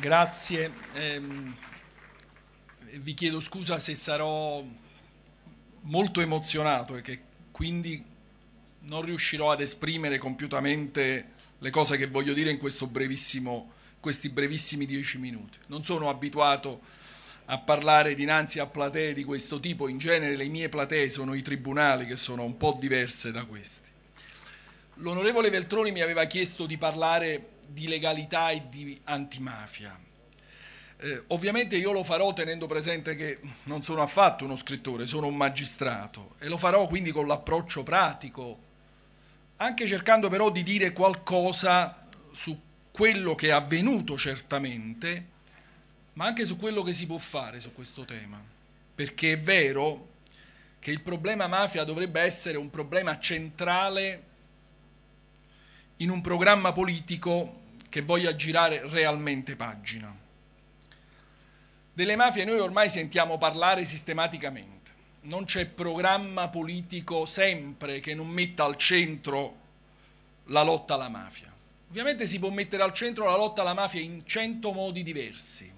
Grazie, eh, vi chiedo scusa se sarò molto emozionato e che quindi non riuscirò ad esprimere compiutamente le cose che voglio dire in brevissimo, questi brevissimi dieci minuti. Non sono abituato a parlare dinanzi a platee di questo tipo, in genere le mie platee sono i tribunali che sono un po' diverse da questi. L'onorevole Veltroni mi aveva chiesto di parlare di legalità e di antimafia. Eh, ovviamente io lo farò tenendo presente che non sono affatto uno scrittore, sono un magistrato e lo farò quindi con l'approccio pratico, anche cercando però di dire qualcosa su quello che è avvenuto certamente, ma anche su quello che si può fare su questo tema, perché è vero che il problema mafia dovrebbe essere un problema centrale in un programma politico che voglia girare realmente pagina. Delle mafie noi ormai sentiamo parlare sistematicamente, non c'è programma politico sempre che non metta al centro la lotta alla mafia. Ovviamente si può mettere al centro la lotta alla mafia in cento modi diversi,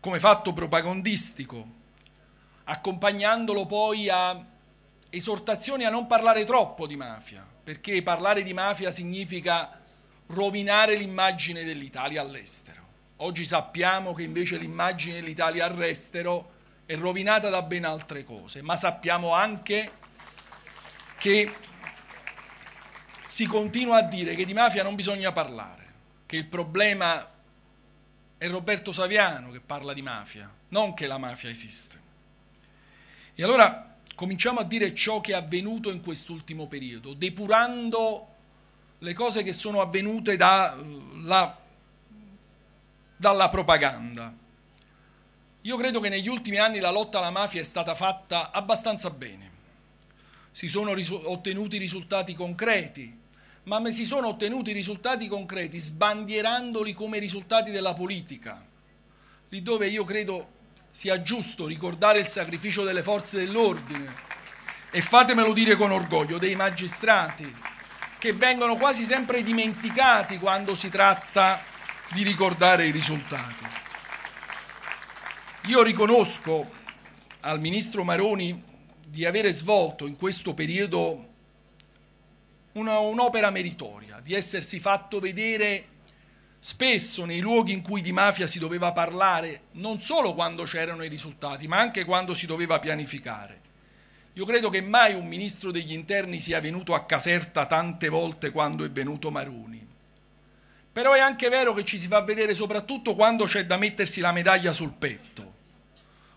come fatto propagandistico, accompagnandolo poi a esortazioni a non parlare troppo di mafia, perché parlare di mafia significa rovinare l'immagine dell'Italia all'estero. Oggi sappiamo che invece l'immagine dell'Italia all'estero è rovinata da ben altre cose, ma sappiamo anche che si continua a dire che di mafia non bisogna parlare, che il problema è Roberto Saviano che parla di mafia, non che la mafia esiste. E allora cominciamo a dire ciò che è avvenuto in quest'ultimo periodo, depurando le cose che sono avvenute da, la, dalla propaganda. Io credo che negli ultimi anni la lotta alla mafia è stata fatta abbastanza bene. Si sono risu ottenuti risultati concreti, ma si sono ottenuti risultati concreti sbandierandoli come risultati della politica, lì dove io credo sia giusto ricordare il sacrificio delle forze dell'ordine e fatemelo dire con orgoglio dei magistrati che vengono quasi sempre dimenticati quando si tratta di ricordare i risultati. Io riconosco al ministro Maroni di avere svolto in questo periodo un'opera meritoria, di essersi fatto vedere Spesso nei luoghi in cui di mafia si doveva parlare, non solo quando c'erano i risultati, ma anche quando si doveva pianificare. Io credo che mai un ministro degli interni sia venuto a Caserta tante volte quando è venuto Maroni. Però è anche vero che ci si fa vedere soprattutto quando c'è da mettersi la medaglia sul petto.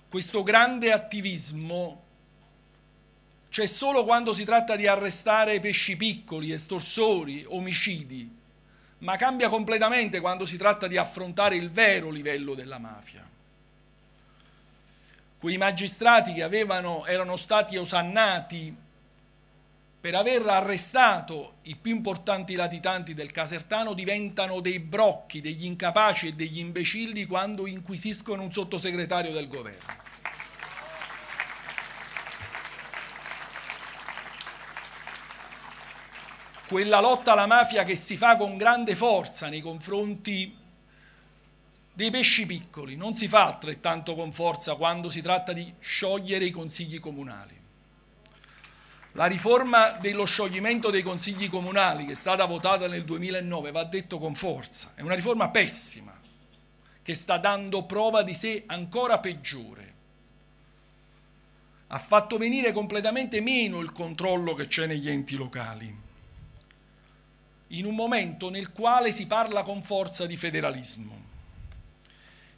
Questo grande attivismo c'è solo quando si tratta di arrestare pesci piccoli, estorsori, omicidi ma cambia completamente quando si tratta di affrontare il vero livello della mafia. Quei magistrati che avevano, erano stati osannati per aver arrestato i più importanti latitanti del Casertano diventano dei brocchi, degli incapaci e degli imbecilli quando inquisiscono un sottosegretario del governo. quella lotta alla mafia che si fa con grande forza nei confronti dei pesci piccoli, non si fa altrettanto con forza quando si tratta di sciogliere i consigli comunali. La riforma dello scioglimento dei consigli comunali che è stata votata nel 2009 va detto con forza, è una riforma pessima che sta dando prova di sé ancora peggiore. Ha fatto venire completamente meno il controllo che c'è negli enti locali in un momento nel quale si parla con forza di federalismo.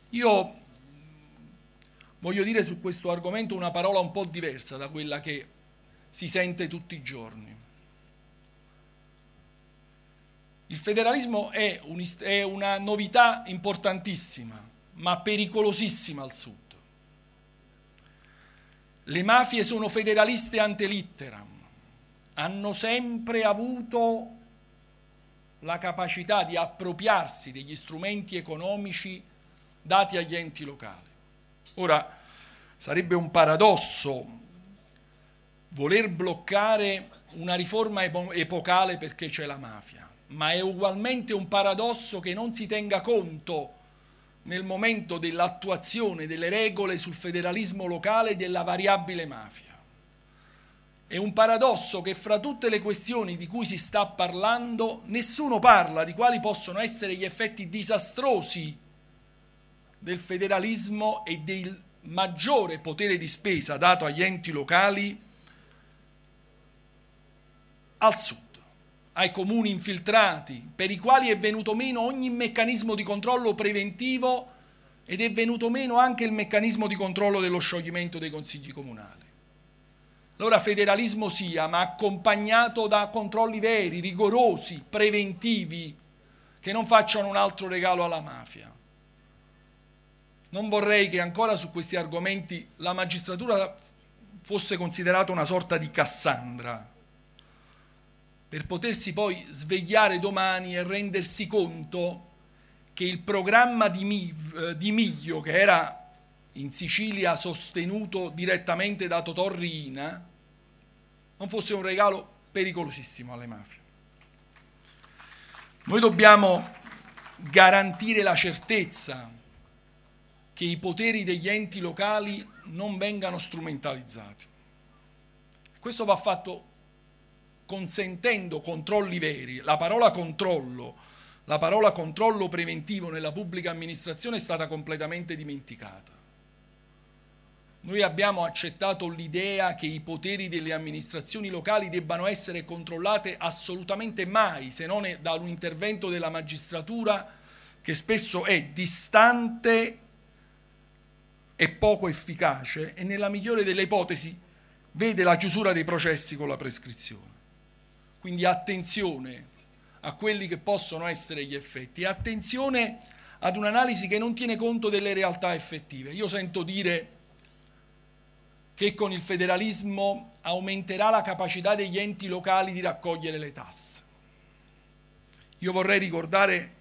Io voglio dire su questo argomento una parola un po' diversa da quella che si sente tutti i giorni. Il federalismo è, un, è una novità importantissima, ma pericolosissima al Sud. Le mafie sono federaliste ante litteram, hanno sempre avuto la capacità di appropriarsi degli strumenti economici dati agli enti locali. Ora, sarebbe un paradosso voler bloccare una riforma epocale perché c'è la mafia, ma è ugualmente un paradosso che non si tenga conto nel momento dell'attuazione delle regole sul federalismo locale della variabile mafia. È un paradosso che fra tutte le questioni di cui si sta parlando nessuno parla di quali possono essere gli effetti disastrosi del federalismo e del maggiore potere di spesa dato agli enti locali al sud, ai comuni infiltrati, per i quali è venuto meno ogni meccanismo di controllo preventivo ed è venuto meno anche il meccanismo di controllo dello scioglimento dei consigli comunali. Allora federalismo sia, ma accompagnato da controlli veri, rigorosi, preventivi, che non facciano un altro regalo alla mafia. Non vorrei che ancora su questi argomenti la magistratura fosse considerata una sorta di Cassandra, per potersi poi svegliare domani e rendersi conto che il programma di, eh, Miglio, che era in Sicilia sostenuto direttamente da Totorrina non fosse un regalo pericolosissimo alle mafie. Noi dobbiamo garantire la certezza che i poteri degli enti locali non vengano strumentalizzati. Questo va fatto consentendo controlli veri. La parola controllo, la parola controllo preventivo nella pubblica amministrazione è stata completamente dimenticata. Noi abbiamo accettato l'idea che i poteri delle amministrazioni locali debbano essere controllate assolutamente mai, se non da un intervento della magistratura che spesso è distante e poco efficace e nella migliore delle ipotesi vede la chiusura dei processi con la prescrizione. Quindi attenzione a quelli che possono essere gli effetti attenzione ad un'analisi che non tiene conto delle realtà effettive. Io sento dire che con il federalismo aumenterà la capacità degli enti locali di raccogliere le tasse. Io vorrei ricordare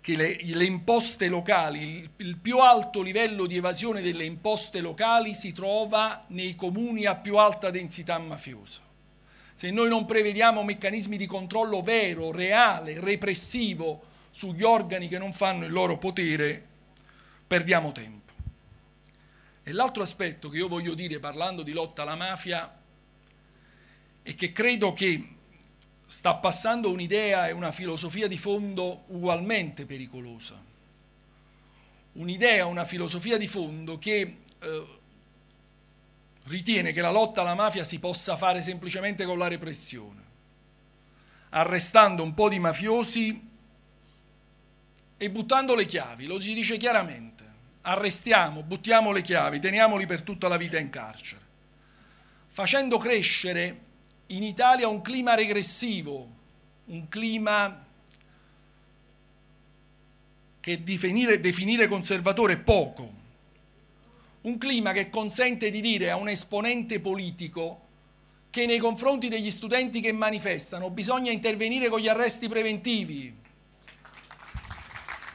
che le, le imposte locali, il, il più alto livello di evasione delle imposte locali si trova nei comuni a più alta densità mafiosa. Se noi non prevediamo meccanismi di controllo vero, reale, repressivo sugli organi che non fanno il loro potere, perdiamo tempo. E l'altro aspetto che io voglio dire parlando di lotta alla mafia è che credo che sta passando un'idea e una filosofia di fondo ugualmente pericolosa. Un'idea, una filosofia di fondo che eh, ritiene che la lotta alla mafia si possa fare semplicemente con la repressione, arrestando un po' di mafiosi e buttando le chiavi, lo si dice chiaramente arrestiamo, buttiamo le chiavi, teniamoli per tutta la vita in carcere, facendo crescere in Italia un clima regressivo, un clima che definire, definire conservatore è poco, un clima che consente di dire a un esponente politico che nei confronti degli studenti che manifestano bisogna intervenire con gli arresti preventivi.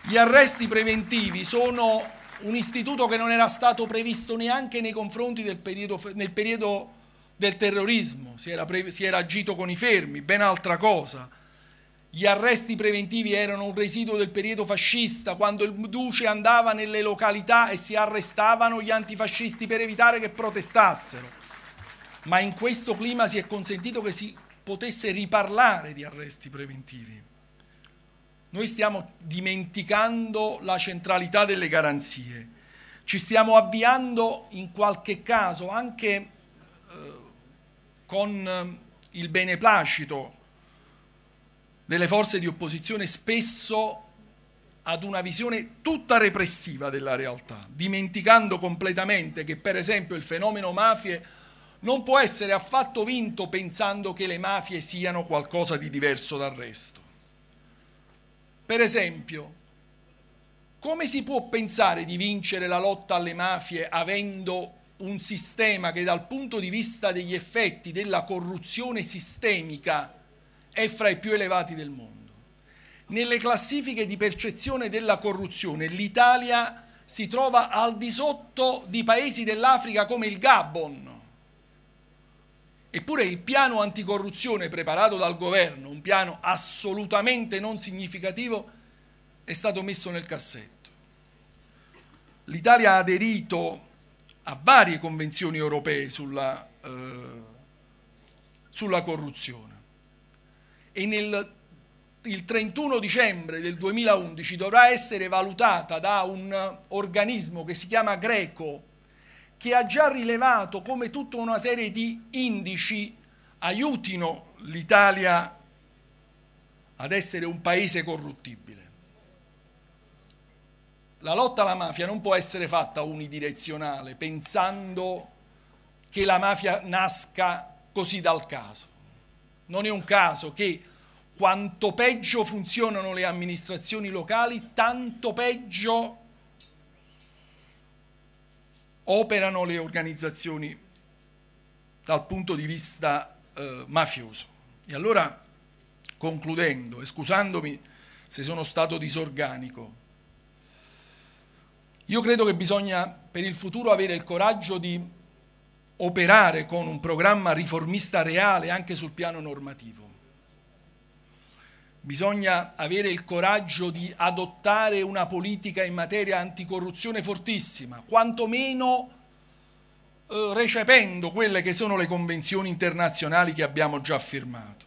Gli arresti preventivi sono un istituto che non era stato previsto neanche nei confronti del periodo, nel periodo del terrorismo, si era, si era agito con i fermi, ben altra cosa. Gli arresti preventivi erano un residuo del periodo fascista, quando il duce andava nelle località e si arrestavano gli antifascisti per evitare che protestassero. Ma in questo clima si è consentito che si potesse riparlare di arresti preventivi noi stiamo dimenticando la centralità delle garanzie, ci stiamo avviando in qualche caso anche eh, con eh, il beneplacito delle forze di opposizione spesso ad una visione tutta repressiva della realtà, dimenticando completamente che per esempio il fenomeno mafie non può essere affatto vinto pensando che le mafie siano qualcosa di diverso dal resto. Per esempio, come si può pensare di vincere la lotta alle mafie avendo un sistema che dal punto di vista degli effetti della corruzione sistemica è fra i più elevati del mondo? Nelle classifiche di percezione della corruzione l'Italia si trova al di sotto di paesi dell'Africa come il Gabon, Eppure il piano anticorruzione preparato dal governo, un piano assolutamente non significativo, è stato messo nel cassetto. L'Italia ha aderito a varie convenzioni europee sulla, eh, sulla corruzione e nel il 31 dicembre del 2011 dovrà essere valutata da un organismo che si chiama Greco che ha già rilevato come tutta una serie di indici aiutino l'Italia ad essere un paese corruttibile. La lotta alla mafia non può essere fatta unidirezionale, pensando che la mafia nasca così dal caso. Non è un caso che quanto peggio funzionano le amministrazioni locali, tanto peggio operano le organizzazioni dal punto di vista eh, mafioso. E allora, concludendo e scusandomi se sono stato disorganico, io credo che bisogna per il futuro avere il coraggio di operare con un programma riformista reale anche sul piano normativo. Bisogna avere il coraggio di adottare una politica in materia anticorruzione fortissima, quantomeno eh, recependo quelle che sono le convenzioni internazionali che abbiamo già firmato.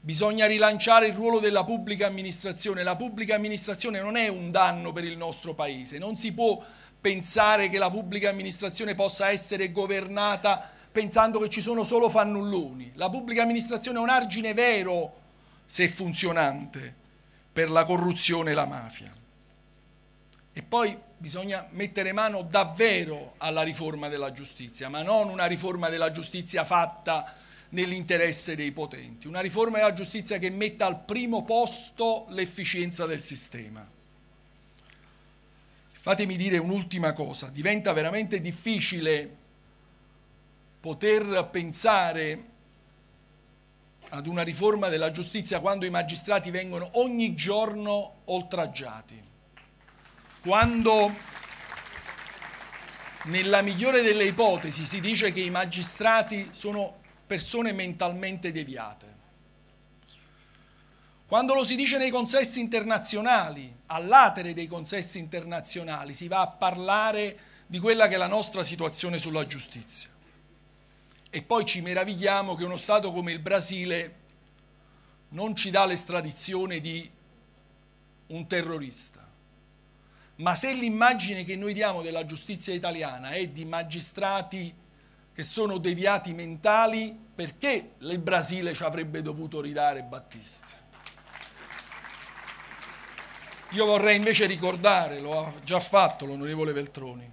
Bisogna rilanciare il ruolo della pubblica amministrazione. La pubblica amministrazione non è un danno per il nostro Paese, non si può pensare che la pubblica amministrazione possa essere governata pensando che ci sono solo fannulloni. La pubblica amministrazione è un argine vero se funzionante per la corruzione e la mafia. E poi bisogna mettere mano davvero alla riforma della giustizia, ma non una riforma della giustizia fatta nell'interesse dei potenti, una riforma della giustizia che metta al primo posto l'efficienza del sistema. Fatemi dire un'ultima cosa, diventa veramente difficile poter pensare ad una riforma della giustizia quando i magistrati vengono ogni giorno oltraggiati, quando nella migliore delle ipotesi si dice che i magistrati sono persone mentalmente deviate, quando lo si dice nei consessi internazionali, all'atere dei consessi internazionali, si va a parlare di quella che è la nostra situazione sulla giustizia e poi ci meravigliamo che uno Stato come il Brasile non ci dà l'estradizione di un terrorista. Ma se l'immagine che noi diamo della giustizia italiana è di magistrati che sono deviati mentali, perché il Brasile ci avrebbe dovuto ridare Battisti? Io vorrei invece ricordare, lo ha già fatto l'onorevole Veltroni,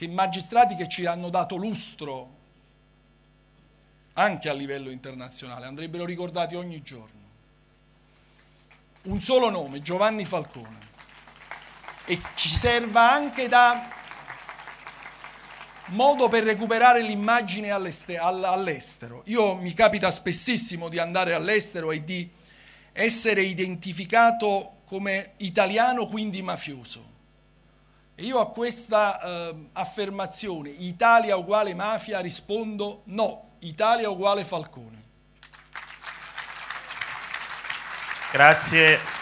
che i magistrati che ci hanno dato lustro anche a livello internazionale andrebbero ricordati ogni giorno. Un solo nome, Giovanni Falcone. E ci serva anche da modo per recuperare l'immagine all'estero. Io mi capita spessissimo di andare all'estero e di essere identificato come italiano, quindi mafioso. E io a questa eh, affermazione, Italia uguale mafia, rispondo no, Italia uguale Falcone. Grazie.